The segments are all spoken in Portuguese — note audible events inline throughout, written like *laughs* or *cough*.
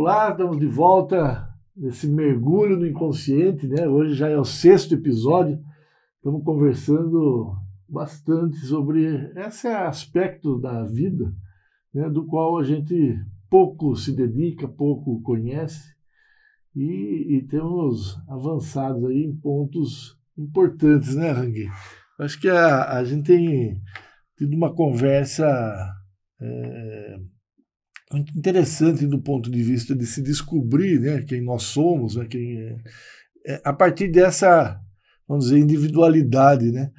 Olá, estamos de volta nesse mergulho no inconsciente, né? Hoje já é o sexto episódio. Estamos conversando bastante sobre esse aspecto da vida, né, do qual a gente pouco se dedica, pouco conhece, e, e temos avançado aí em pontos importantes, né, Rangi? Acho que a, a gente tem tido uma conversa é, muito interessante do ponto de vista de se descobrir né, quem nós somos, né, quem é, é, a partir dessa, vamos dizer, individualidade. Né?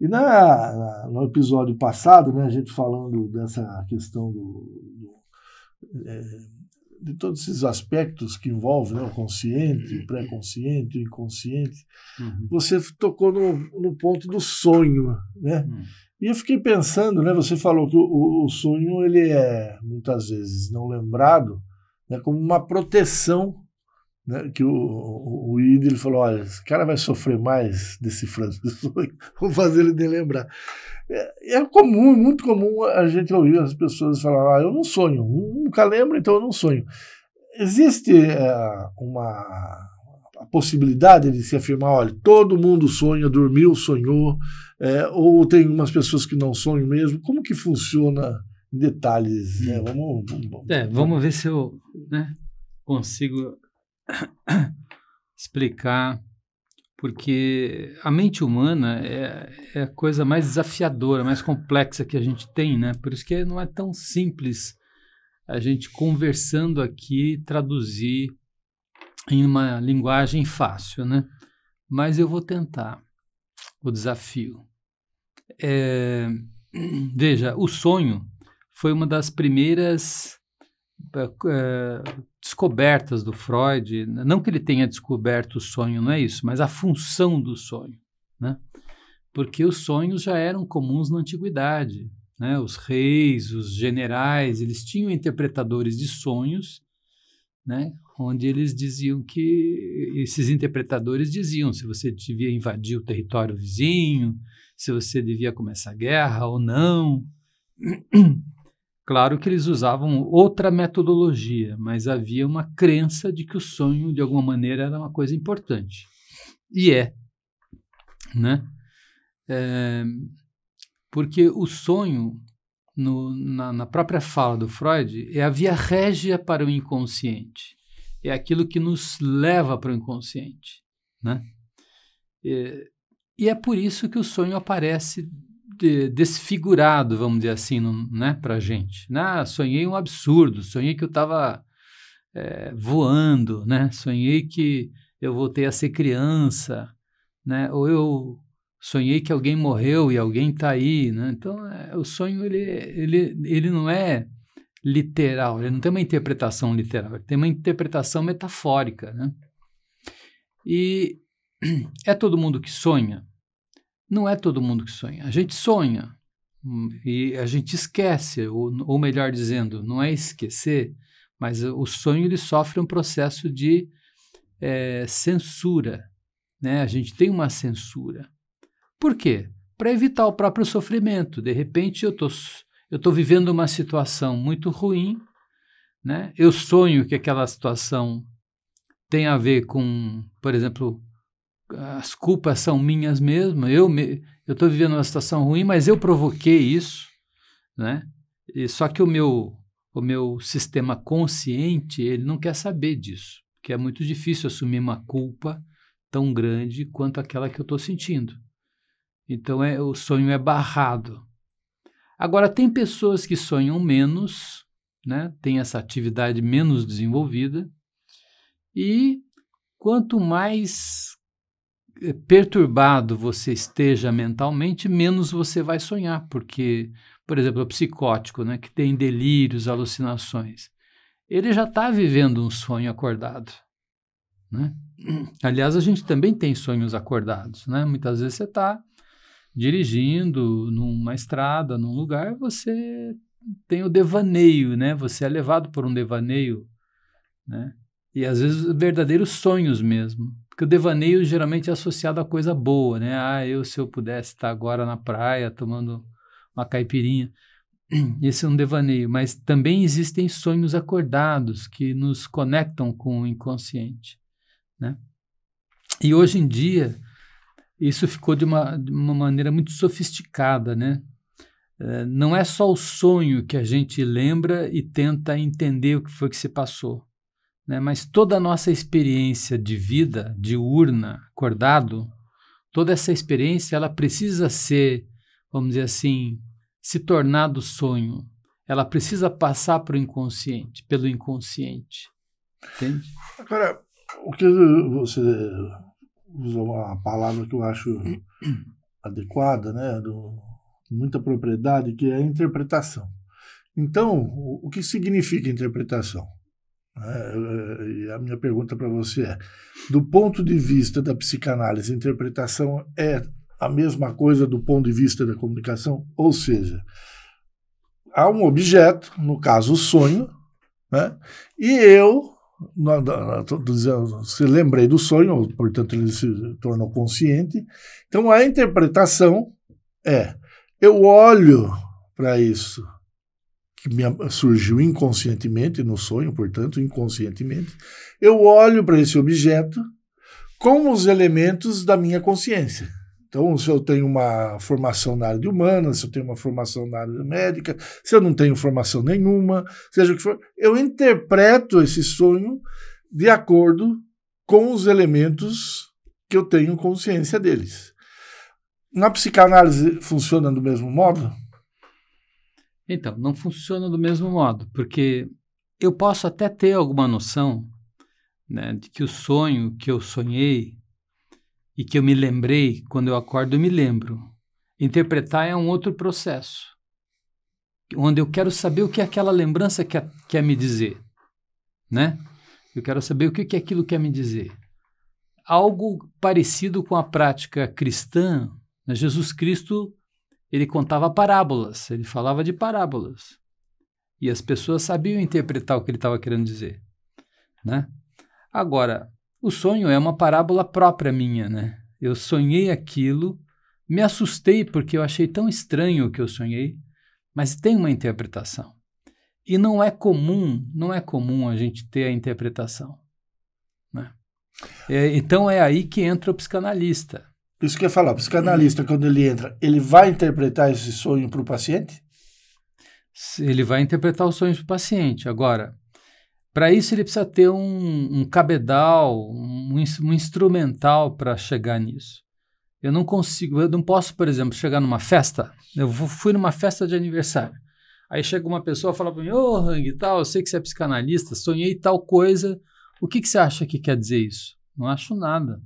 E na, na, no episódio passado, né, a gente falando dessa questão do, do é, de todos esses aspectos que envolvem né, o consciente, o pré-consciente, o inconsciente, uhum. você tocou no, no ponto do sonho, né? Uhum. E eu fiquei pensando, né? Você falou que o, o sonho ele é muitas vezes não lembrado, né? Como uma proteção, né? Que o, o, o Ida ele falou, olha, esse cara vai sofrer mais decifrando esse *laughs* sonho, vou fazer ele nem lembrar. É, é comum, muito comum a gente ouvir as pessoas falar, ah, eu não sonho, nunca lembro, então eu não sonho. Existe é, uma a possibilidade de se afirmar, olha, todo mundo sonha, dormiu, sonhou, é, ou tem umas pessoas que não sonham mesmo? Como que funciona em detalhes? Né? Vamos, vamos, vamos. É, vamos ver se eu né, consigo *coughs* explicar, porque a mente humana é, é, a coisa mais desafiadora, mais complexa que a gente tem, né? Por isso que não é tão simples a gente conversando aqui traduzir em uma linguagem fácil, né? Mas eu vou tentar o desafio é, *clears throat* veja, o sonho foi uma das primeiras é, descobertas do Freud. Não que ele tenha descoberto o sonho, não é isso, mas a função do sonho, né? Porque os sonhos já eram comuns na antiguidade. Né? Os reis, os generais, eles tinham interpretadores de sonhos, né? onde eles diziam que esses interpretadores diziam se você devia invadir o território vizinho, se você devia começar a guerra ou não. *clears throat* Claro que eles usavam outra metodologia, mas havia uma crença de que o sonho, de alguma maneira, era uma coisa importante. E é. Né? É, porque o sonho, no, na, na, própria fala do Freud, é a via régia para o inconsciente. É aquilo que nos leva para o inconsciente. Né? É, e é por isso que o sonho aparece de, desfigurado, vamos dizer assim, né, para gente. Né? Ah, sonhei um absurdo, sonhei que eu estava é, voando, né? Sonhei que eu voltei a ser criança, né? Ou eu sonhei que alguém morreu e alguém está aí, né? Então, é, o sonho ele, ele, ele não é literal, ele não tem uma interpretação literal, ele tem uma interpretação metafórica, né? E *clears throat* é todo mundo que sonha? Não é todo mundo que sonha. A gente sonha hum, e a gente esquece, ou, ou melhor dizendo, não é esquecer, mas o sonho ele sofre um processo de é, censura. Né? A gente tem uma censura. Por quê? Para evitar o próprio sofrimento. De repente eu tô, estou vivendo uma situação muito ruim, né? eu sonho que aquela situação tem a ver com, por exemplo, as culpas são minhas mesmo, eu me, eu estou vivendo uma situação ruim, mas eu provoquei isso, né? E só que o meu o meu sistema consciente ele não quer saber disso, porque é muito difícil assumir uma culpa tão grande quanto aquela que eu estou sentindo. Então é, o sonho é barrado. Agora tem pessoas que sonham menos, né? Tem essa atividade menos desenvolvida e quanto mais eh, perturbado você esteja mentalmente, menos você vai sonhar, porque, por exemplo, o psicótico, né, que tem delírios, alucinações, ele já está vivendo um sonho acordado, né? *clears throat* Aliás, a gente também tem sonhos acordados, né? Muitas vezes você está dirigindo numa estrada, num lugar, você tem o devaneio, né? Você é levado por um devaneio, né? E às vezes verdadeiros sonhos mesmo, porque o devaneio geralmente é associado a coisa boa, né? Ah, eu se eu pudesse estar agora na praia tomando uma caipirinha. *clears throat* Esse é um devaneio, mas também existem sonhos acordados que nos conectam com o inconsciente, né? E hoje em dia isso ficou de uma, de uma maneira muito sofisticada, né? Eh, não é só o sonho que a gente lembra e tenta entender o que foi que se passou né? mas toda a nossa experiência de vida, de urna acordado, toda essa experiência ela precisa ser, vamos dizer assim, se tornar do sonho. Ela precisa passar para inconsciente, pelo inconsciente. Entende? Agora, o que você usa uma palavra que eu acho *clears throat* adequada, né, do, muita propriedade, que é a interpretação. Então, o que significa interpretação? Né? Eh, eh, e a minha pergunta para você é: do ponto de vista da psicanálise, interpretação é a mesma coisa do ponto de vista da comunicação? Ou seja, há um objeto, no caso o sonho, né? e eu, se lembrei do sonho, portanto ele se tornou consciente. Então a interpretação é: eu olho para isso que me surgiu inconscientemente no sonho, portanto, inconscientemente, eu olho para esse objeto com os elementos da minha consciência. Então, se eu tenho uma formação na área de humanas, se eu tenho uma formação na área médica, se eu não tenho formação nenhuma, seja o que for, eu interpreto esse sonho de acordo com os elementos que eu tenho consciência deles. Na psicanálise funciona do mesmo modo? Então, não funciona do mesmo modo, porque eu posso até ter alguma noção né, de que o sonho que eu sonhei e que eu me lembrei quando eu acordo, eu me lembro. Interpretar é um outro processo, onde eu quero saber o que aquela lembrança quer, quer me dizer, né? Eu quero saber o que, que aquilo quer me dizer. Algo parecido com a prática cristã, né? Jesus Cristo ele contava parábolas, ele falava de parábolas. E as pessoas sabiam interpretar o que ele estava querendo dizer, né? Agora, o sonho é uma parábola própria minha, né? Eu sonhei aquilo, me assustei porque eu achei tão estranho o que eu sonhei, mas tem uma interpretação. E não é comum, não é comum a gente ter a interpretação. Né? É, então é aí que entra o psicanalista. Isso que eu ia falar, o psicanalista, quando ele entra, ele vai interpretar esse sonho para o paciente? Ele vai interpretar os sonhos para o paciente. Agora, para isso ele precisa ter um, um cabedal, um, um instrumental para chegar nisso. Eu não consigo, eu não posso, por exemplo, chegar numa festa. Eu fui numa festa de aniversário. Aí chega uma pessoa e fala para mim: Ô, oh, Hang, tal, eu sei que você é psicanalista, sonhei tal coisa. O que, que você acha que quer dizer isso? Não acho nada.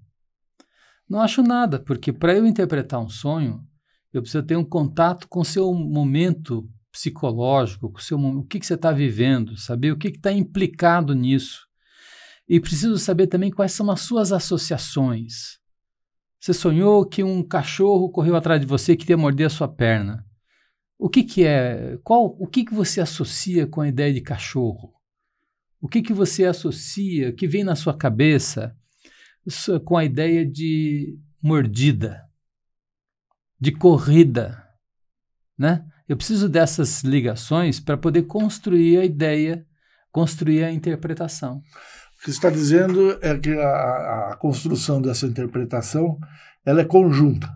Não acho nada, porque para eu interpretar um sonho, eu preciso ter um contato com o seu momento psicológico, com o, seu, o que, que você está vivendo, saber o que está implicado nisso. E preciso saber também quais são as suas associações. Você sonhou que um cachorro correu atrás de você e queria morder a sua perna. O que, que é? Qual? O que, que você associa com a ideia de cachorro? O que, que você associa? que vem na sua cabeça? com a ideia de mordida, de corrida, né? Eu preciso dessas ligações para poder construir a ideia, construir a interpretação. O que está dizendo é que a, a, construção dessa interpretação ela é conjunta,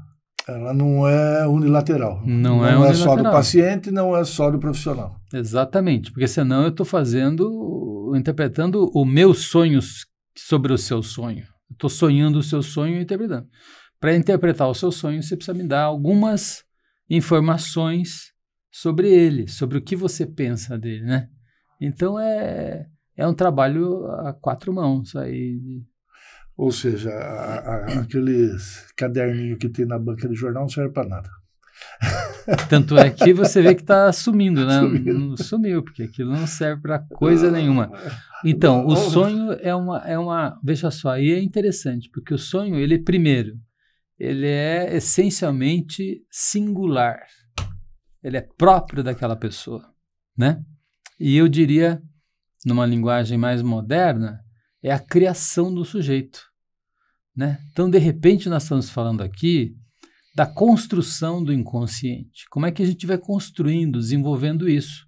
ela não é unilateral. Não, é não é, unilateral. é só do paciente, não é só do profissional. Exatamente, porque senão eu estou fazendo, interpretando o meu sonho sobre o seu sonho estou sonhando o seu sonho e interpretando. Para interpretar o seu sonho, você precisa me dar algumas informações sobre ele, sobre o que você pensa dele, né? Então é, é um trabalho a quatro mãos aí. Ou seja, a, a, caderninho que tem na banca de jornal não serve para nada. Tanto é que você vê que está sumindo, né? Sumiu. Sumiu, porque aquilo não serve para coisa nenhuma. Então, o sonho é uma, é uma. Veja só, aí é interessante, porque o sonho, ele primeiro, ele é essencialmente singular. Ele é próprio daquela pessoa, né? E eu diria, numa linguagem mais moderna, é a criação do sujeito, né? Então, de repente, nós estamos falando aqui da construção do inconsciente. Como é que a gente vai construindo, desenvolvendo isso?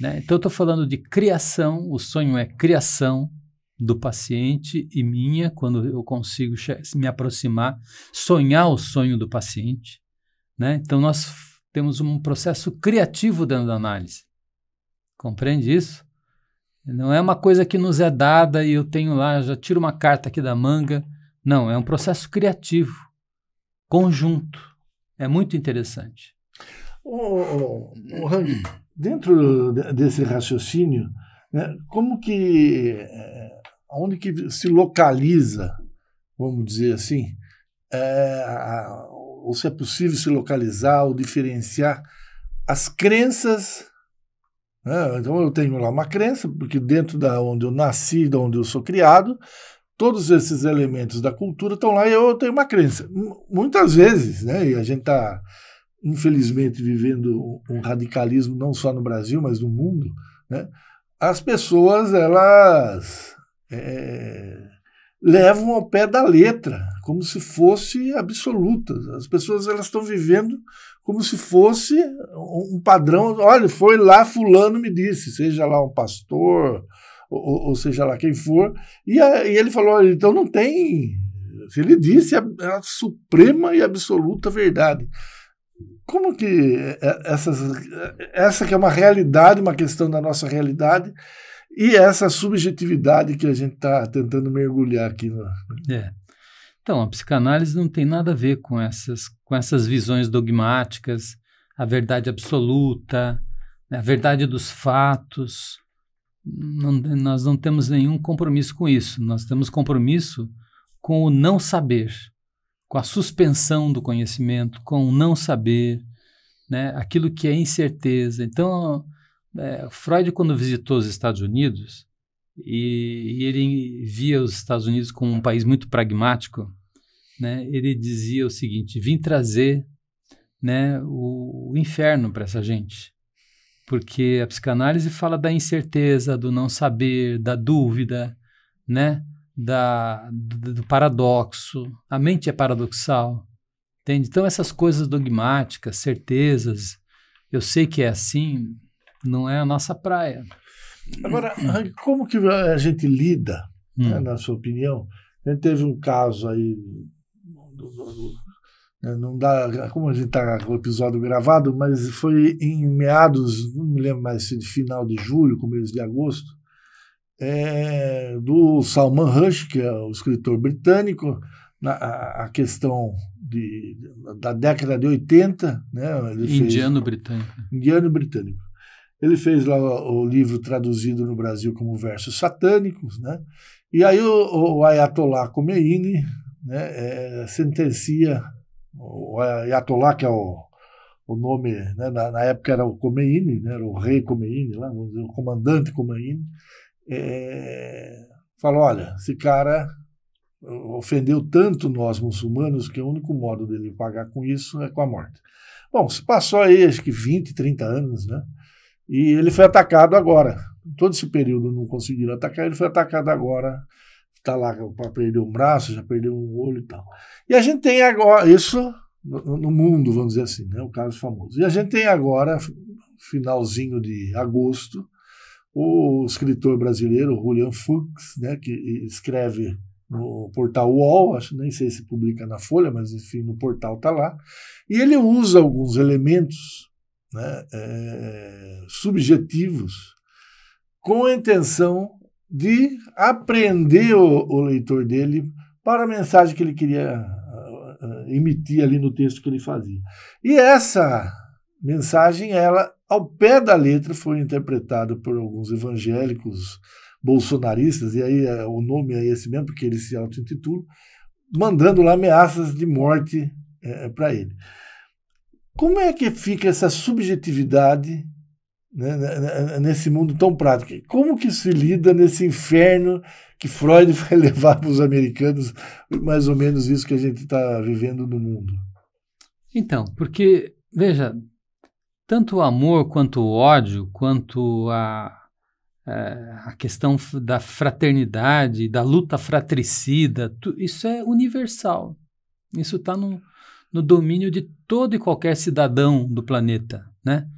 Né? Então, eu estou falando de criação, o sonho é criação do paciente e minha, quando eu consigo me aproximar, sonhar o sonho do paciente. Né? Então, nós temos um processo criativo dentro da análise. Compreende isso? Não é uma coisa que nos é dada e eu tenho lá, já tiro uma carta aqui da manga. Não, é um processo criativo conjunto. É muito interessante. O, o, Hang, dentro desse raciocínio, né, como que, é, onde que se localiza, vamos dizer assim, é, ou se é possível se localizar ou diferenciar as crenças. Né? Então eu tenho lá uma crença, porque dentro da onde eu nasci, da onde eu sou criado, todos esses elementos da cultura estão lá e eu tenho uma crença. Muitas vezes, né, e a gente está, infelizmente, vivendo um radicalismo não só no Brasil, mas no mundo, né, as pessoas elas é, levam ao pé da letra, como se fosse absolutas. As pessoas elas estão vivendo como se fosse um padrão. Olha, foi lá fulano me disse, seja lá um pastor, ou, ou seja lá quem for. E, a, e ele falou: então não tem. Ele disse a, a suprema e absoluta verdade. Como que é, é, essas, é, essa que é uma realidade, uma questão da nossa realidade, e essa subjetividade que a gente está tentando mergulhar aqui. No... É. Então, a psicanálise não tem nada a ver com essas, com essas visões dogmáticas, a verdade absoluta, né, a verdade dos fatos não, nós não temos nenhum compromisso com isso. Nós temos compromisso com o não saber, com a suspensão do conhecimento, com o não saber, né? aquilo que é incerteza. Então, é, Freud, quando visitou os Estados Unidos, e, e, ele via os Estados Unidos como um país muito pragmático, né? ele dizia o seguinte: vim trazer né, o, o inferno para essa gente porque a psicanálise fala da incerteza, do não saber, da dúvida, né? Da, do, do paradoxo. A mente é paradoxal, entende? Então, essas coisas dogmáticas, certezas, eu sei que é assim, não é a nossa praia. Agora, como que a gente lida, né, hum. né, na sua opinião? A gente teve um caso aí né, não dá como a gente está com o episódio gravado, mas foi em meados, não me lembro mais se de final de julho, começo de agosto, é, do Salman Rush, que é o escritor britânico, na, a, questão de, da década de 80. Né, Indiano-britânico. Indiano-britânico. Ele fez lá o, o, livro traduzido no Brasil como Versos Satânicos. Né? E aí o, o Ayatollah Khomeini né, é, sentencia o Ayatollah, que é o, o nome, né, na, na, época era o Khomeini, né, era o rei Khomeini, lá, dizer, o comandante Khomeini, é, falou, olha, esse cara ofendeu tanto nós muçulmanos que o único modo dele pagar com isso é com a morte. Bom, se passou aí acho que 20, 30 anos, né? E ele foi atacado agora. Todo esse período não conseguiram atacar, ele foi atacado agora está lá para perder um braço, já perdeu um olho e tal. E a gente tem agora isso no, no mundo, vamos dizer assim, né, o caso famoso. E a gente tem agora, finalzinho de agosto, o escritor brasileiro Julian Fuchs, né, que escreve no portal UOL, acho, nem sei se publica na Folha, mas enfim, no portal está lá, e ele usa alguns elementos né, é, subjetivos com a intenção de aprender o, o leitor dele para a mensagem que ele queria ah, ah, emitir ali no texto que ele fazia. E essa mensagem, ela, ao pé da letra, foi interpretada por alguns evangélicos bolsonaristas, e aí é, o nome é esse mesmo, porque ele se auto-intitula, mandando lá ameaças de morte é, para ele. Como é que fica essa subjetividade né, né, né, nesse mundo tão prático. Como que se lida nesse inferno que Freud *laughs* vai levar para os americanos? Mais ou menos isso que a gente está vivendo no mundo. Então, porque, veja, tanto o amor quanto o ódio, quanto a, é, a questão da fraternidade, da luta fratricida, isso é universal. Isso está no, no domínio de todo e qualquer cidadão do planeta, né?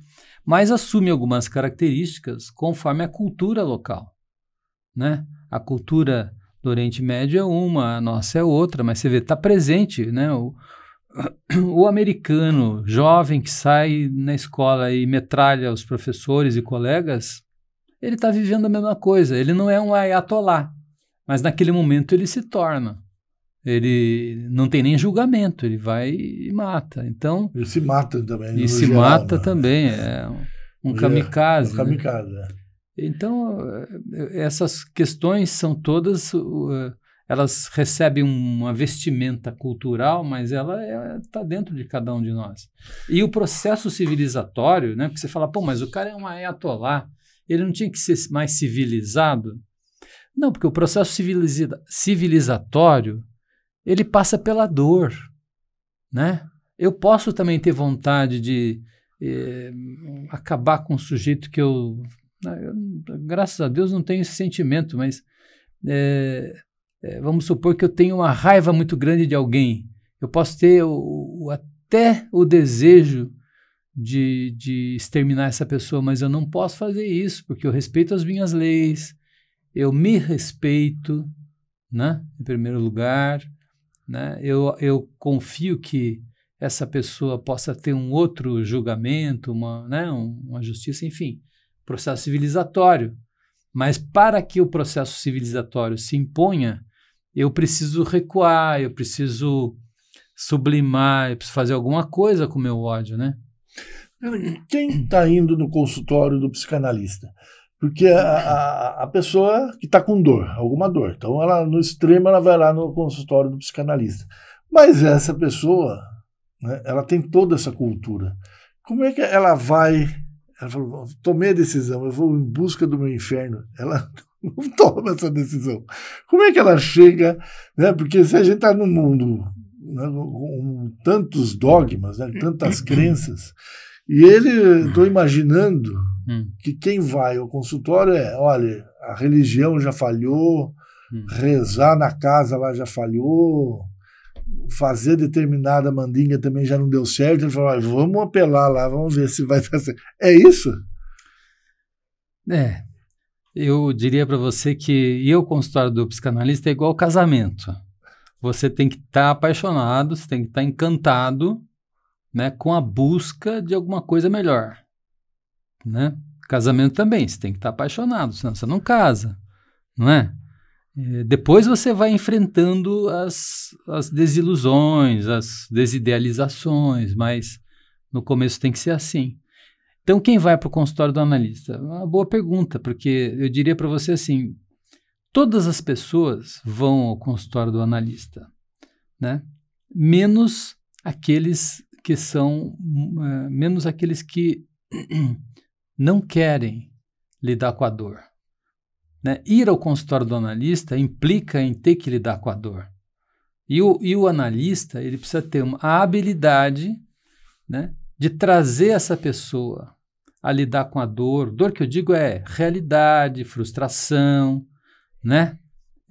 mas assume algumas características conforme a cultura local. Né? A cultura do Oriente Médio é uma, a nossa é outra, mas você vê, está presente né? o, *coughs* o americano jovem que sai na escola e metralha os professores e colegas, ele está vivendo a mesma coisa. Ele não é um ayatollah, mas naquele momento ele se torna. Ele não tem nem julgamento, ele vai e mata. Então, ele se mata também. E se geral, mata né? também. É um, kamikaze. É um né? kamikaze. Né? Então, essas questões são todas. Elas recebem uma vestimenta cultural, mas ela está é, dentro de cada um de nós. E o processo civilizatório, né? Porque você fala, pô, mas o cara é um ayatollah, ele não tinha que ser mais civilizado? Não, porque o processo civiliza civilizatório ele passa pela dor, né? Eu posso também ter vontade de eh, acabar com um sujeito que eu, né, eu, graças a Deus, não tenho esse sentimento, mas eh, eh, vamos supor que eu tenho uma raiva muito grande de alguém. Eu posso ter o, o, até o desejo de, de exterminar essa pessoa, mas eu não posso fazer isso, porque eu respeito as minhas leis, eu me respeito, né? Em primeiro lugar, né? Eu, eu confio que essa pessoa possa ter um outro julgamento, uma, né, uma justiça, enfim, processo civilizatório. Mas para que o processo civilizatório se imponha, eu preciso recuar, eu preciso sublimar, eu preciso fazer alguma coisa com o meu ódio, né? Quem está indo no consultório do psicanalista? Porque a, a, a pessoa que está com dor, alguma dor, então ela no extremo ela vai lá no consultório do psicanalista. Mas essa pessoa, né, ela tem toda essa cultura. Como é que ela vai? Ela falou, tomei a decisão, eu vou em busca do meu inferno. Ela *laughs* não toma essa decisão. Como é que ela chega? Né? Porque se a gente está num mundo né, com tantos dogmas, né, tantas crenças, e ele, estou imaginando, hum. que quem vai ao consultório é, olha, a religião já falhou, hum. rezar na casa lá já falhou, fazer determinada mandinga também já não deu certo. Ele fala, vamos apelar lá, vamos ver se vai dar certo. É isso? É. Eu diria para você que ir ao consultório do psicanalista é igual casamento. Você tem que estar tá apaixonado, você tem que estar tá encantado né, com a busca de alguma coisa melhor né? Casamento também, você tem que estar tá apaixonado, senão você não casa, não é? é? depois você vai enfrentando as, as desilusões, as desidealizações, mas no começo tem que ser assim. Então, quem vai para o consultório do analista? É uma boa pergunta, porque eu diria para você assim: todas as pessoas vão ao consultório do analista, né? Menos aqueles que são, uh, menos aqueles que não querem lidar com a dor. Né? Ir ao consultório do analista implica em ter que lidar com a dor. E o, e o analista ele precisa ter uma, a habilidade né, de trazer essa pessoa a lidar com a dor. Dor que eu digo é realidade, frustração, né?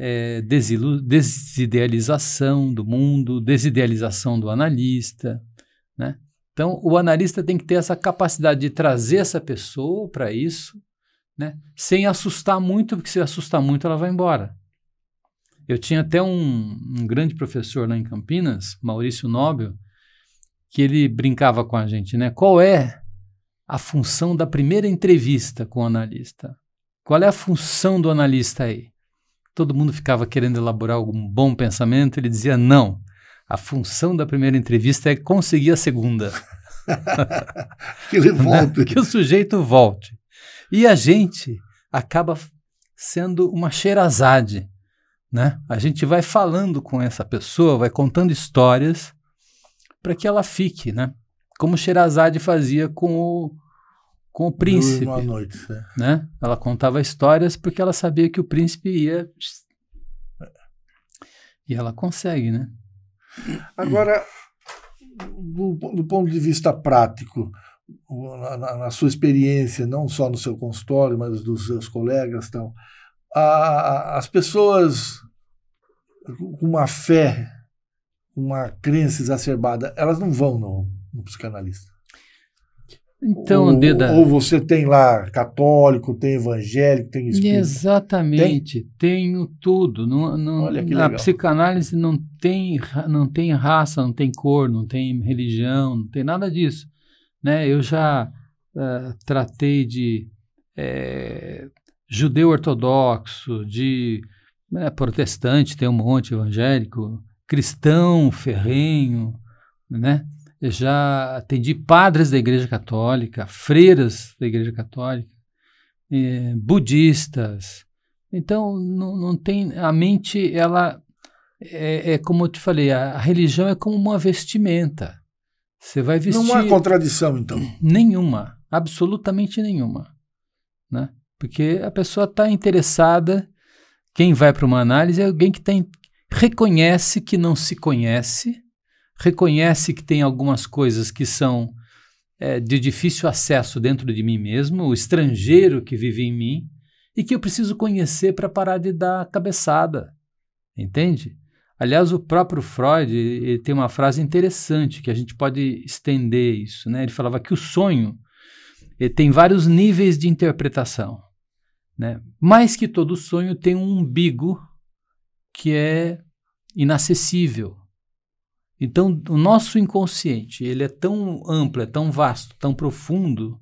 É, desidealização do mundo, desidealização do analista. Né? Então, o analista tem que ter essa capacidade de trazer essa pessoa para isso, né? sem assustar muito, porque se assustar muito, ela vai embora. Eu tinha até um, um grande professor lá em Campinas, Maurício Nobel, que ele brincava com a gente, né? Qual é a função da primeira entrevista com o analista? Qual é a função do analista aí? Todo mundo ficava querendo elaborar algum bom pensamento, ele dizia não a função da primeira entrevista é conseguir a segunda. *laughs* que ele né? volte. que o sujeito volte. E a gente acaba sendo uma cheirazade, né? A gente vai falando com essa pessoa, vai contando histórias para que ela fique, né? Como Sherazade fazia com o, com o príncipe. Uma noite, é. né? Ela contava histórias porque ela sabia que o príncipe ia... E ela consegue, né? Agora, do, do ponto de vista prático, na, na, sua experiência, não só no seu consultório, mas dos seus colegas, tal, a, as pessoas com uma fé, uma crença exacerbada, elas não vão no, no psicanalista. Então, ou, Deda. Ou você tem lá católico, tem evangélico, tem espírito. Exatamente, tem? tenho tudo. Não, não, Olha que a legal. psicanálise não tem, não tem raça, não tem cor, não tem religião, não tem nada disso. Né? Eu já uh, tratei de é, judeu ortodoxo, de né, protestante, tem um monte evangélico, cristão ferrenho, né? já atendi padres da Igreja Católica, freiras da Igreja Católica, é, budistas. Então, não, não tem. A mente, ela. É, é como eu te falei, a, a, religião é como uma vestimenta. Você vai vestir. Não há contradição, então? Nenhuma. Absolutamente nenhuma. Né? Porque a pessoa está interessada. Quem vai para uma análise é alguém que tem, reconhece que não se conhece reconhece que tem algumas coisas que são é, de difícil acesso dentro de mim mesmo, o estrangeiro que vive em mim, e que eu preciso conhecer para parar de dar cabeçada. Entende? Aliás, o próprio Freud tem uma frase interessante que a gente pode estender isso. Né? Ele falava que o sonho eh, tem vários níveis de interpretação. Né? Mas que todo sonho tem um umbigo que é inacessível. Então, o nosso inconsciente, ele é tão amplo, é tão vasto, tão profundo,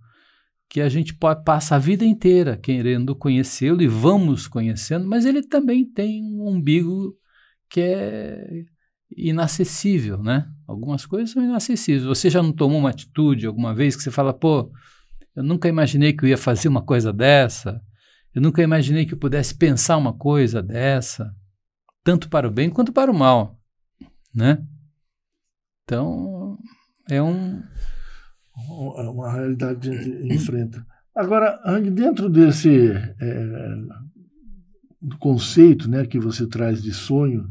que a gente pode, passa a vida inteira querendo conhecê-lo e vamos conhecendo, mas ele também tem um umbigo que é inacessível, né? Algumas coisas são inacessíveis. Você já não tomou uma atitude alguma vez que você fala, pô, eu nunca imaginei que eu ia fazer uma coisa dessa, eu nunca imaginei que eu pudesse pensar uma coisa dessa, tanto para o bem quanto para o mal, né? Então, é um. É uma realidade que a gente enfrenta. Agora, dentro desse é, conceito né, que você traz de sonho,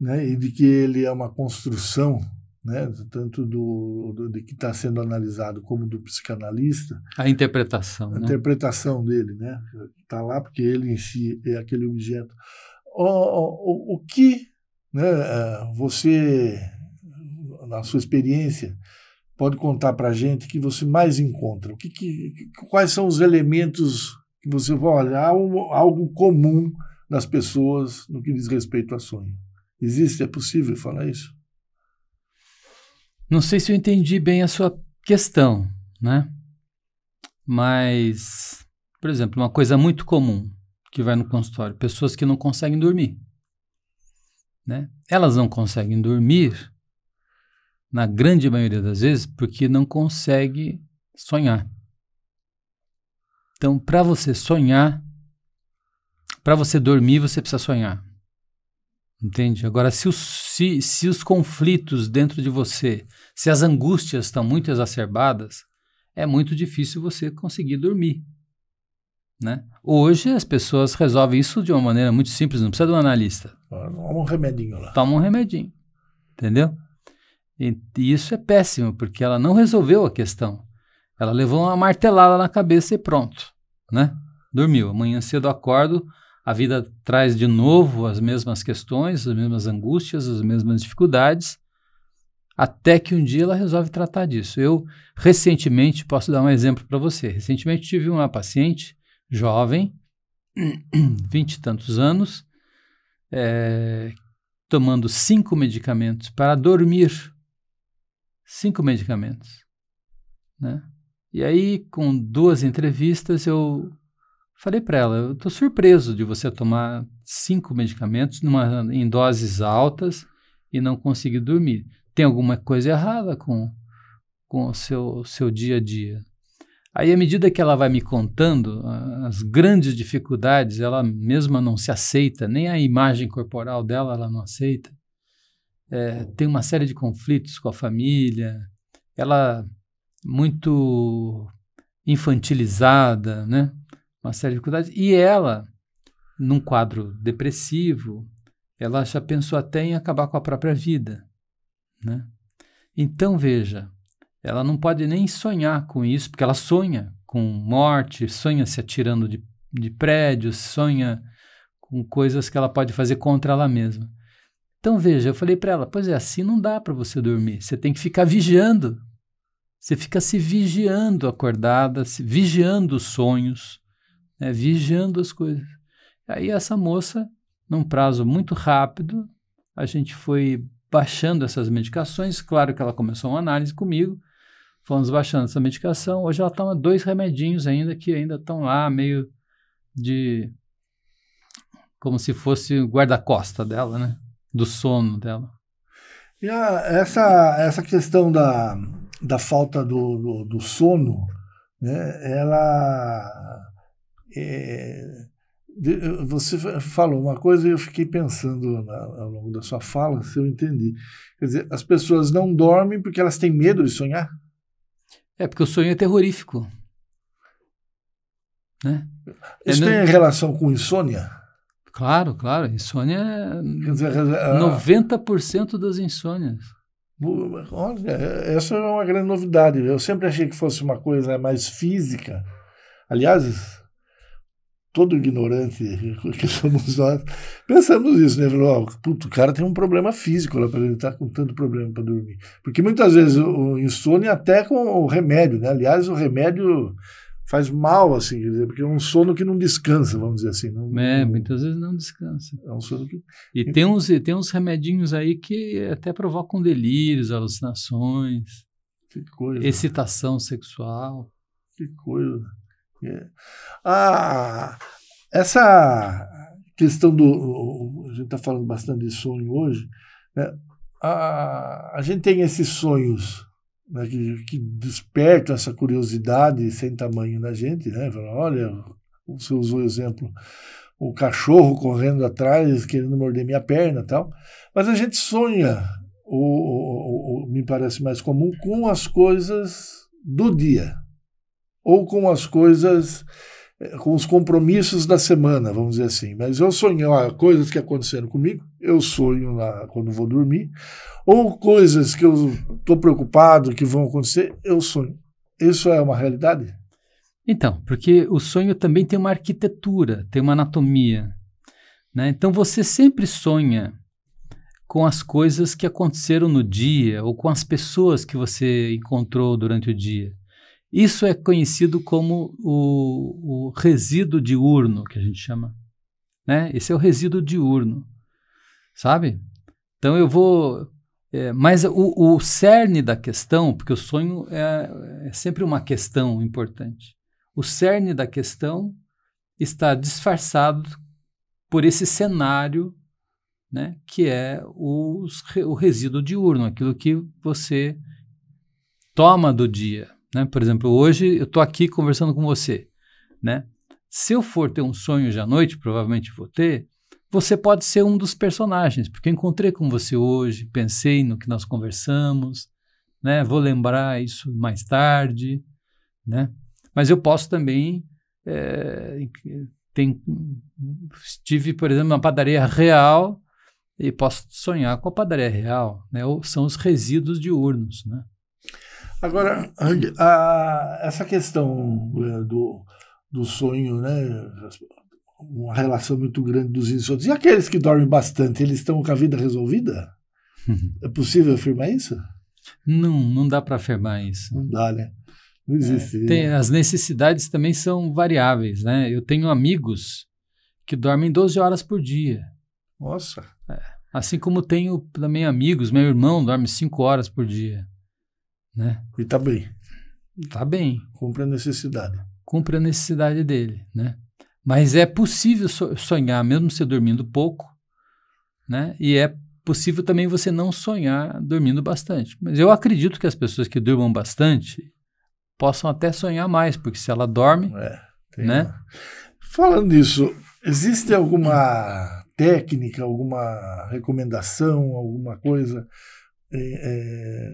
né, e de que ele é uma construção, né, tanto do, do de que está sendo analisado como do psicanalista. A interpretação. A né? interpretação dele, né? Está lá porque ele em si é aquele objeto. O, o, o que né, é, você na sua experiência, pode contar para a gente que você mais encontra? O que, que, quais são os elementos que você olha, há um, algo comum nas pessoas no que diz respeito a sonho? Existe? É possível falar isso? Não sei se eu entendi bem a sua questão, né? Mas, por exemplo, uma coisa muito comum que vai no consultório, pessoas que não conseguem dormir, né? Elas não conseguem dormir na grande maioria das vezes, porque não consegue sonhar. Então, para você sonhar, para você dormir, você precisa sonhar. Entende? Agora, se os, se, se os conflitos dentro de você, se as angústias estão muito exacerbadas, é muito difícil você conseguir dormir. Né? Hoje as pessoas resolvem isso de uma maneira muito simples, não precisa de um analista. Toma um remedinho lá. Toma um remedinho. Entendeu? E, e isso é péssimo, porque ela não resolveu a questão. Ela levou uma martelada na cabeça e pronto, né? Dormiu. Amanhã cedo acordo, a vida traz de novo as mesmas questões, as mesmas angústias, as mesmas dificuldades, até que um dia ela resolve tratar disso. Eu recentemente posso dar um exemplo para você. Recentemente tive uma paciente jovem, *clears throat* vinte e tantos anos, é, tomando cinco medicamentos para dormir cinco medicamentos. Né? E aí, com duas entrevistas, eu falei para ela: eu estou surpreso de você tomar cinco medicamentos numa, em doses altas e não conseguir dormir. Tem alguma coisa errada com, com o seu, seu dia a dia. Aí, à medida que ela vai me contando as grandes dificuldades, ela mesma não se aceita, nem a imagem corporal dela ela não aceita é, tem uma série de conflitos com a família, ela muito infantilizada, né? Uma série de dificuldades. E ela, num quadro depressivo, ela já pensou até em acabar com a própria vida, né? Então veja, ela não pode nem sonhar com isso, porque ela sonha com morte, sonha se atirando de, de prédios, sonha com coisas que ela pode fazer contra ela mesma. Então veja, eu falei para ela: pois é, assim não dá para você dormir. Você tem que ficar vigiando. Você fica se vigiando acordada, se, vigiando os sonhos, né, vigiando as coisas. Aí essa moça, num prazo muito rápido, a gente foi baixando essas medicações. Claro que ela começou uma análise comigo, fomos baixando essa medicação. Hoje ela toma dois remedinhos ainda que ainda estão lá meio de como se fosse o guarda-costa dela, né? do sono dela? E a, essa, essa questão da, da falta do, do, do sono, né, ela. É, você falou uma coisa e eu fiquei pensando na, ao longo da sua fala, se eu entendi. Quer dizer, as pessoas não dormem porque elas têm medo de sonhar? É, porque o sonho é terrorífico. Né? Isso é, tem não... relação com insônia? Claro, claro. Insônia é dizer, 90% ah, das insônias. Olha, essa é uma grande novidade. Eu sempre achei que fosse uma coisa mais física. Aliás, todo ignorante *laughs* que somos nós, pensamos isso, né? Falou, oh, puto, o cara tem um problema físico lá né? para ele estar tá com tanto problema para dormir. Porque muitas vezes o insônia até com o remédio, né? Aliás, o remédio faz mal, assim, quer dizer, porque é um sono que não descansa, vamos dizer assim. Não, é, muitas vezes não descansa. É um sono que... E tem uns, tem uns remedinhos aí que até provocam delírios, alucinações. Que coisa. Excitação sexual. Que coisa. É. Ah, essa questão do... A gente está falando bastante de sonho hoje, né? Ah, a gente tem esses sonhos né, que, que desperta essa curiosidade sem tamanho na gente, né? Fala, olha, você usou o exemplo, o cachorro correndo atrás, querendo morder minha perna tal. Mas a gente sonha, ou, ou, ou me parece mais comum, com as coisas do dia, ou com as coisas eh, com os compromissos da semana, vamos dizer assim. Mas eu sonho lá coisas que aconteceram comigo, eu sonho lá quando vou dormir, ou coisas que eu estou preocupado que vão acontecer, eu sonho. Isso é uma realidade? Então, porque o sonho também tem uma arquitetura, tem uma anatomia. Né? Então você sempre sonha com as coisas que aconteceram no dia ou com as pessoas que você encontrou durante o dia. Isso é conhecido como o, o resíduo diurno, que a gente chama. Né? Esse é o resíduo diurno, sabe? Então eu vou. É, mas o, o, cerne da questão, porque o sonho é, é sempre uma questão importante, o cerne da questão está disfarçado por esse cenário né, que é os, o resíduo diurno, aquilo que você toma do dia. Né? Por exemplo, hoje eu estou aqui conversando com você. Né? Se eu for ter um sonho hoje à noite, provavelmente vou ter, você pode ser um dos personagens, porque eu encontrei com você hoje, pensei no que nós conversamos, né? vou lembrar isso mais tarde. Né? Mas eu posso também. É, tem, estive, por exemplo, na padaria real e posso sonhar com a padaria real, né? Ou são os resíduos diurnos, né? Agora, a, essa questão é, do, do sonho, né? Uma relação muito grande dos insônios. E aqueles que dormem bastante, eles estão com a vida resolvida? *laughs* é possível afirmar isso? Não, não dá para afirmar isso. Não dá, né? Não existe. É, tem, as necessidades também são variáveis, né? Eu tenho amigos que dormem 12 horas por dia. Nossa. É, assim como tenho também amigos, meu irmão dorme 5 horas por dia né? E tá bem. Tá bem. Cumpre a necessidade. Cumpre a necessidade dele, né? Mas é possível sonhar, mesmo você dormindo pouco, né? E é possível também você não sonhar dormindo bastante. Mas eu acredito que as pessoas que durmam bastante possam até sonhar mais, porque se ela dorme, é, né? Uma... Falando nisso, existe alguma técnica, alguma recomendação, alguma coisa é,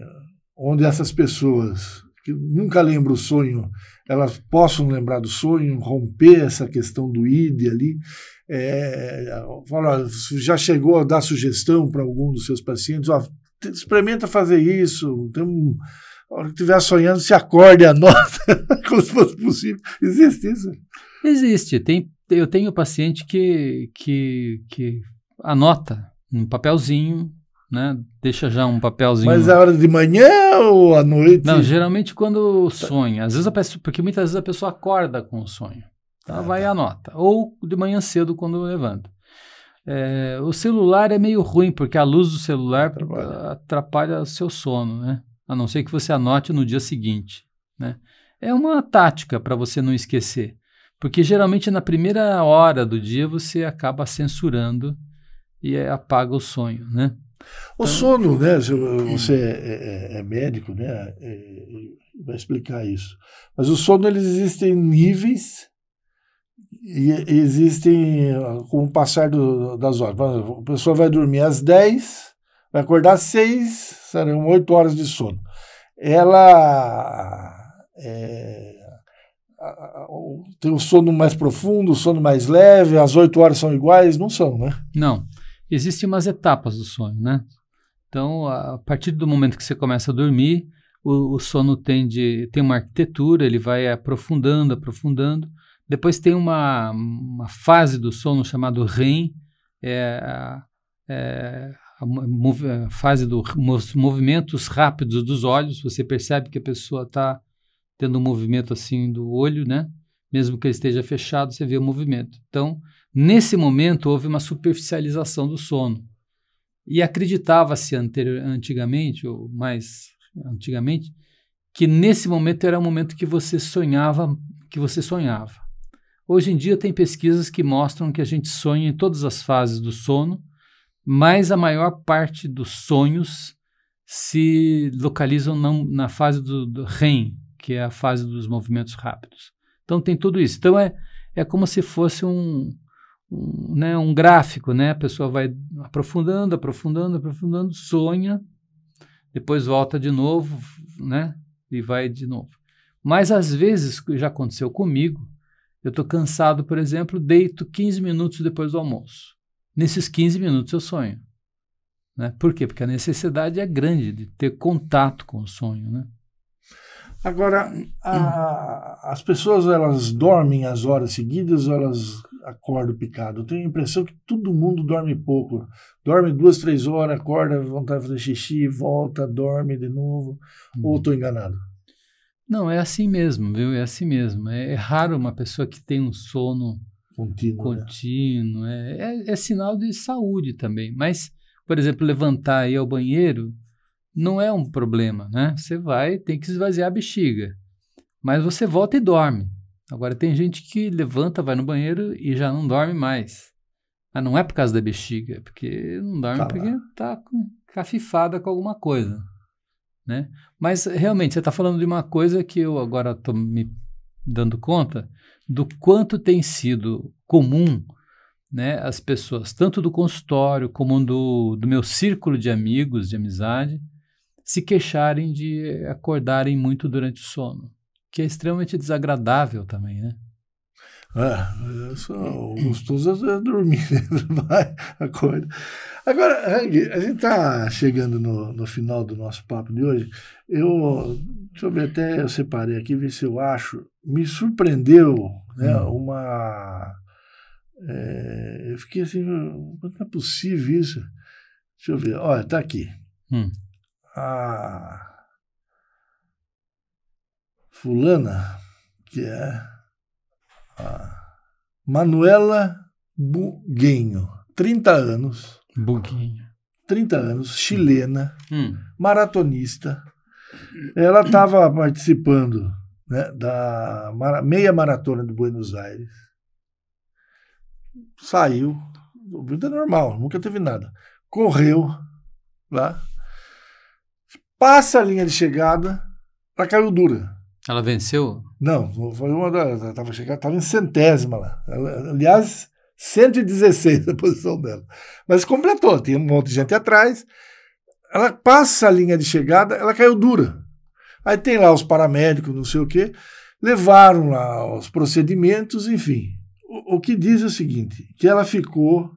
onde essas pessoas que nunca lembram o sonho, elas possam lembrar do sonho, romper essa questão do ID ali. É, fala, já chegou a dar sugestão para algum dos seus pacientes, ó, experimenta fazer isso, tem um, a hora que estiver sonhando, se acorde, *laughs* anota, como se fosse possível. Existe isso? Existe. Tem, eu tenho paciente que, que, que anota um papelzinho né? Deixa já um papelzinho. Mas a é hora de manhã ou à noite? Não, geralmente quando sonha. Às vezes a pessoa, porque muitas vezes a pessoa acorda com o sonho. Tá? Ah, vai tá. e anota. Ou de manhã cedo quando levanta. É, o celular é meio ruim, porque a luz do celular atrapalha. atrapalha o seu sono, né? A não ser que você anote no dia seguinte, né? É uma tática para você não esquecer. Porque geralmente na primeira hora do dia você acaba censurando e é, apaga o sonho, né? O então, sono, né? Você é, é, é, é médico, né? É, vai explicar isso. Mas o sono, eles existem níveis e existem ah, com o passar do, das horas. A pessoa vai dormir às 10, vai acordar às 6, serão 8 horas de sono. Ela eh, tem o sono mais profundo, o sono mais leve, as 8 horas são iguais? Não são, né? Não. Não existem umas etapas do sonho, né? Então, a partir do momento que você começa a dormir, o, o sono tem, de, tem uma arquitetura, ele vai aprofundando, aprofundando. Depois tem uma, uma fase do sono chamado REM, é, é a, mov, fase dos movimentos rápidos dos olhos. Você percebe que a pessoa está tendo um movimento assim do olho, né? Mesmo que ele esteja fechado, você vê o movimento. Então, Nesse momento, houve uma superficialização do sono. E acreditava-se antigamente, ou mais antigamente, que nesse momento era o momento que você sonhava, que você sonhava. Hoje em dia tem pesquisas que mostram que a gente sonha em todas as fases do sono, mas a maior parte dos sonhos se localizam na, na fase do, do REM, que é a fase dos movimentos rápidos. Então tem tudo isso. Então é, é como se fosse um, um, né, um gráfico, né? A pessoa vai aprofundando, aprofundando, aprofundando, sonha, depois volta de novo, né? E vai de novo. Mas às vezes, já aconteceu comigo, eu estou cansado, por exemplo, deito 15 minutos depois do almoço. Nesses 15 minutos eu sonho. Né? Por quê? Porque a necessidade é grande de ter contato com o sonho, né? Agora, a, as pessoas elas dormem as horas seguidas, ou elas acordo picado. Eu tenho a impressão que todo mundo dorme pouco. Dorme duas, três horas, acorda, vontade de fazer xixi, volta, dorme de novo. Uhum. Ou estou enganado? Não, é assim mesmo, viu? É assim mesmo. É, é raro uma pessoa que tem um sono contínuo. Né? contínuo. Né? É, é, é sinal de saúde também. Mas, por exemplo, levantar e ir ao banheiro não é um problema, né? Você vai, tem que esvaziar a bexiga. Mas você volta e dorme. Agora, tem gente que levanta, vai no banheiro e já não dorme mais. Mas não é por causa da bexiga, é porque não dorme tá porque está cafifada tá com alguma coisa. Né? Mas, realmente, você está falando de uma coisa que eu agora estou me dando conta do quanto tem sido comum né, as pessoas, tanto do consultório como do, do meu círculo de amigos, de amizade, se queixarem de acordarem muito durante o sono que é extremamente desagradável também, né? É, só, o gostoso é dormir, né? *laughs* vai, acorda. Agora, Hang, a gente está chegando no, no final do nosso papo de hoje. Eu, deixa eu ver, até eu separei aqui, ver se eu acho. Me surpreendeu né, hum. uma. É, eu fiquei assim, não é, é possível isso. Deixa eu ver, olha, está aqui. Hum. A ah, fulana, que é a Manuela Buguinho, 30 anos. Buguinho. 30 anos, chilena, hum. maratonista. Ela estava participando né, da mara, meia maratona de Buenos Aires. Saiu, vida normal, nunca teve nada. Correu lá, passa a linha de chegada, ela caiu dura. Ela venceu? Não, foi uma das. Estava chegando, estava em centésima lá. aliás, 116 *laughs* a posição dela. Mas completou, tinha um monte de gente atrás. Ela passa a linha de chegada, ela caiu dura. Aí tem lá os paramédicos, não sei o quê, levaram lá os procedimentos, enfim. O, o que diz é o seguinte: que ela ficou.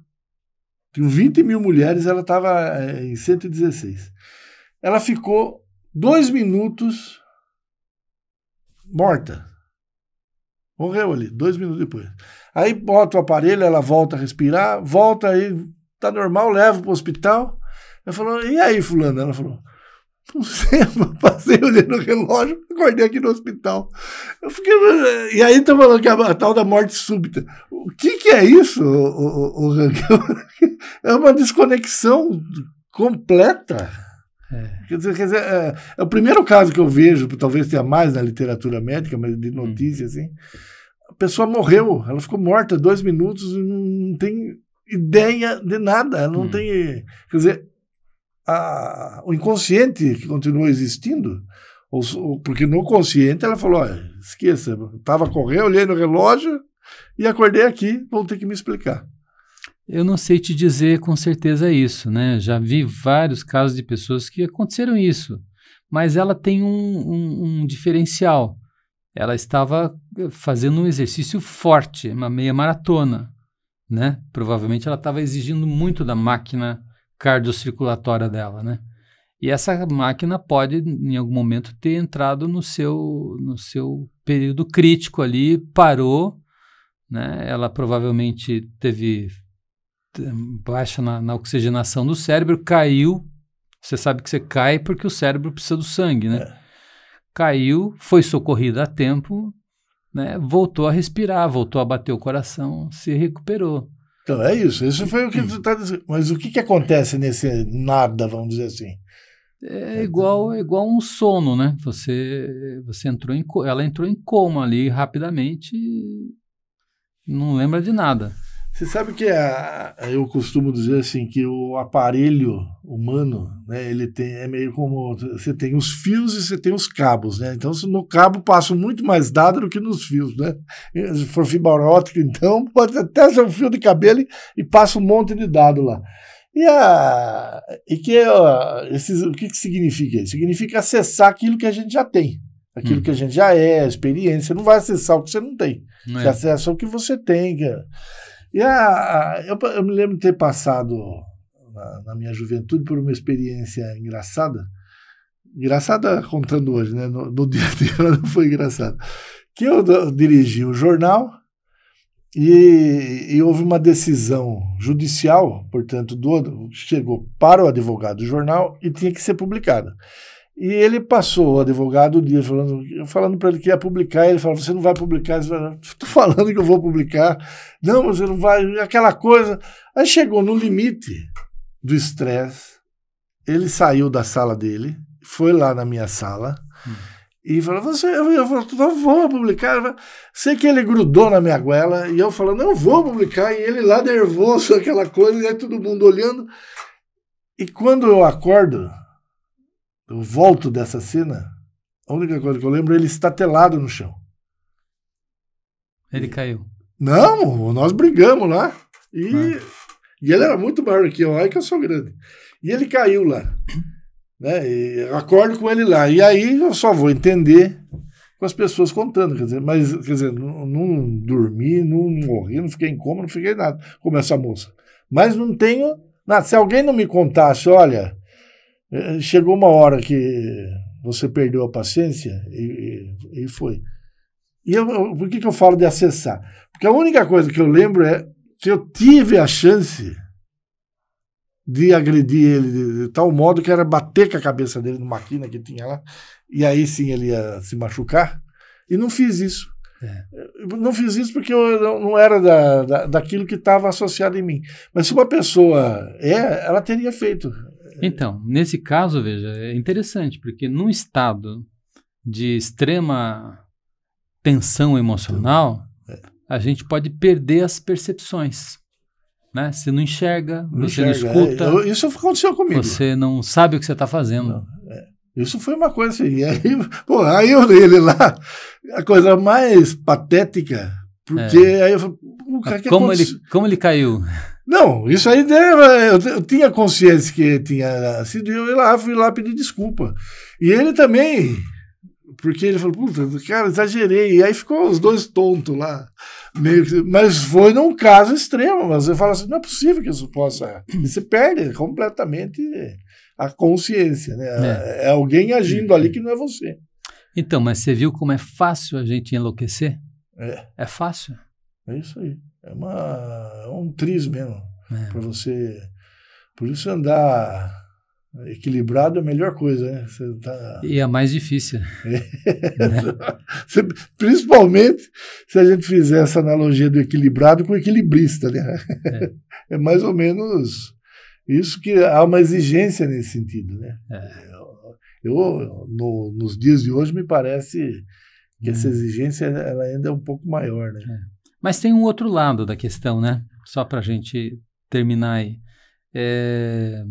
Tinham 20 mil mulheres, ela estava é, eh, em 116. Ela ficou dois minutos morta. Morreu ali, dois minutos depois. Aí bota o aparelho, ela volta a respirar, volta aí, tá normal, leva pro hospital. Eu falo, e aí, fulano? Ela falou, não sei, *laughs* passei olhando o relógio, acordei aqui no hospital. Eu fiquei, e aí tá falando que a, tal da morte súbita. O que, que é isso, o, o, o, É uma desconexão completa. É. Quer dizer, quer dizer é, é, o primeiro caso que eu vejo, talvez tenha mais na literatura médica, mas de notícia, uhum. assim. A pessoa morreu, ela ficou morta dois minutos e não tem ideia de nada, ela não hum. tem. Quer dizer, a, o inconsciente que continua existindo, ou, ou, porque no consciente ela falou: esqueça, estava correndo, olhei no relógio e acordei aqui, vou ter que me explicar. Eu não sei te dizer com certeza isso, né? Já vi vários casos de pessoas que aconteceram isso, mas ela tem um, um, um diferencial. Ela estava eh, fazendo um exercício forte, uma meia maratona, né? Provavelmente ela estava exigindo muito da máquina cardiocirculatória dela, né? E essa máquina pode, em algum momento, ter entrado no seu, no seu período crítico ali, parou, né? Ela provavelmente teve baixa na, na oxigenação do cérebro, caiu. Você sabe que você cai porque o cérebro precisa do sangue, né? É. Caiu, foi socorrido a tempo, né? voltou a respirar, voltou a bater o coração, se recuperou. Então é isso, isso foi o que está dizendo. Mas o que, que acontece nesse nada, vamos dizer assim? É igual, é igual um sono, né? Você, você entrou em, ela entrou em coma ali rapidamente e não lembra de nada. Você sabe que a, eu costumo dizer assim que o aparelho humano, né, ele tem é meio como você tem os fios e você tem os cabos, né? Então no cabo passa muito mais dado do que nos fios, né? Se for fibra ótica, então *laughs* pode até ser um fio de cabelo e passa um monte de dado lá. E, a, e que, esses, o que, que significa isso? Significa acessar aquilo que a gente já tem aquilo hum. que a uhum. gente já é, a experiência. Você não vai acessar o que você não tem. Não é. Você acessa o que você tem, cara. E a, a eu, eu, me lembro de ter passado na, na, minha juventude por uma experiência engraçada, engraçada contando hoje, né? No, no dia de ela *laughs* não foi engraçada. Que eu, eu dirigi o um jornal e, e, houve uma decisão judicial, portanto, do, chegou para o advogado do jornal e tinha que ser publicada. E ele passou, o advogado, o dia falando, falando para ele que ia publicar. Ele falou: Você não vai publicar? Estou falando que eu vou publicar. Não, você não vai. Aquela coisa. Aí chegou no limite do estresse. Ele saiu da sala dele, foi lá na minha sala hum. e falou: Você, eu, eu, eu vou publicar. Sei que ele grudou na minha goela e eu falando: Não vou publicar. E ele lá nervoso, *laughs* aquela coisa, e aí todo mundo olhando. E quando eu acordo eu volto dessa cena, a única coisa que eu lembro é ele estatelado no chão. Ele caiu. Não, nós brigamos lá. E, ah. e ele era muito maior que eu, olha que eu sou grande. E ele caiu lá. Né? E acordo com ele lá. E aí eu só vou entender com as pessoas contando. Quer dizer, mas, quer dizer, não, não dormi, não morri, não fiquei em coma, não fiquei nada, como essa moça. Mas não tenho. Nada. Se alguém não me contasse, olha, eh, chegou uma hora que você perdeu a paciência e, e, e foi. E eu, por que, que eu falo de acessar? Porque a única coisa que eu lembro é que eu tive a chance de agredir ele de, de, tal modo que era bater com a cabeça dele numa máquina que tinha lá, e aí sim ele ia se machucar. E não fiz isso. É. Eh, não fiz isso porque eu não era da, da daquilo que estava associado em mim. Mas se uma pessoa é, ela teria feito. Então, nesse caso, veja, é interessante, porque num estado de extrema tensão emocional, é. a gente pode perder as percepções. Né? Você não enxerga, não você enxerga, não escuta. É. Isso aconteceu comigo. Você não sabe o que você está fazendo. Não, é. Isso foi uma coisa assim. aí, pô, aí eu ele lá, a coisa mais patética, porque é. aí eu falei, é como, ele, como ele caiu? Não, isso aí eh, eu, eu tinha consciência que tinha sido eu ir lá, fui lá pedir desculpa. E ele também, porque ele falou, puta, cara, exagerei. E aí ficou os dois tontos lá. Meio que, mas foi num caso extremo. Mas eu falo assim, não é possível que isso possa. você perde completamente a consciência, né? É. é alguém agindo ali que não é você. Então, mas você viu como é fácil a gente enlouquecer? É. É fácil. É isso aí é uma, é um triz mesmo. É. Para você. Por isso andar equilibrado é a melhor coisa, né? Tá... E é a mais difícil. É. *laughs* Né? Principalmente se a gente fizer essa analogia do equilibrado com o equilibrista, né? É, é mais ou menos isso que há uma exigência nesse sentido, né? É. Eu, no, nos dias de hoje, me parece que hum. essa exigência ela ainda é um pouco maior, né? É. Mas tem um outro lado da questão, né? Só para a gente terminar aí. É...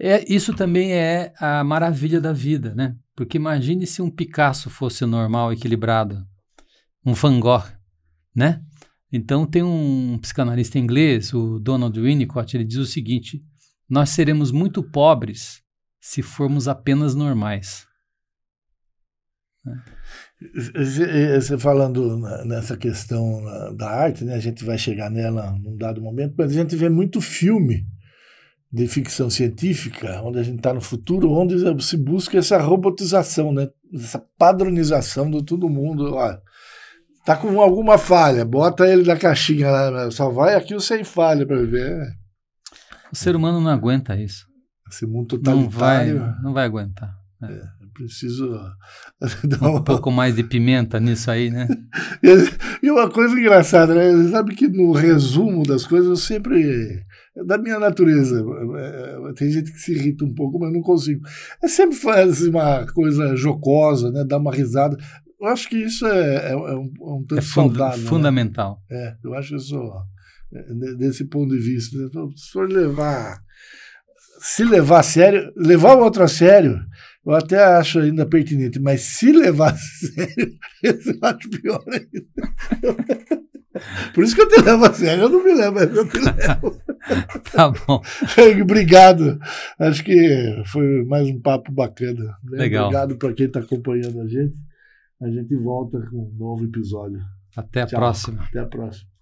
É, isso também é a maravilha da vida, né? Porque imagine se um Picasso fosse normal, equilibrado, um Van Gogh, né? Então tem um psicanalista inglês, o Donald Winnicott, ele diz o seguinte: nós seremos muito pobres se formos apenas normais. Né? Falando nessa questão da arte, né, a gente vai chegar nela num dado momento, mas a gente vê muito filme de ficção científica, onde a gente está no futuro, onde se busca essa robotização, né, essa padronização de todo mundo. Ó, tá com alguma falha, bota ele na caixinha lá, né, só vai aqui sem falha para ver. O ser humano não aguenta isso. Esse mundo totalitário. Não vai, não vai aguentar. Né. É preciso ah, *laughs* dar um pouco mais de pimenta nisso aí, né? *laughs* e uma coisa engraçada, né? Você sabe que no resumo das coisas eu sempre é da minha natureza. É, é, tem gente que se irrita um pouco, mas não consigo. É sempre faz uma coisa jocosa, né? Dá uma risada. Eu acho que isso é, é, é um, é um tanto é saudável, né? fundamental. Né? É, eu acho isso desse ponto de vista. Né? Então, se for levar, se levar a sério, levar o outro a sério eu até acho ainda pertinente, mas se levar *laughs* a sério, eu acho pior ainda. Por isso que eu te levo a sério, eu não me levo, mas eu te levo. *laughs* tá bom. Obrigado. Acho que foi mais um papo bacana. Né? Legal. Obrigado para quem está acompanhando a gente. A gente volta com um novo episódio. Até a Tchau. próxima. Até a próxima.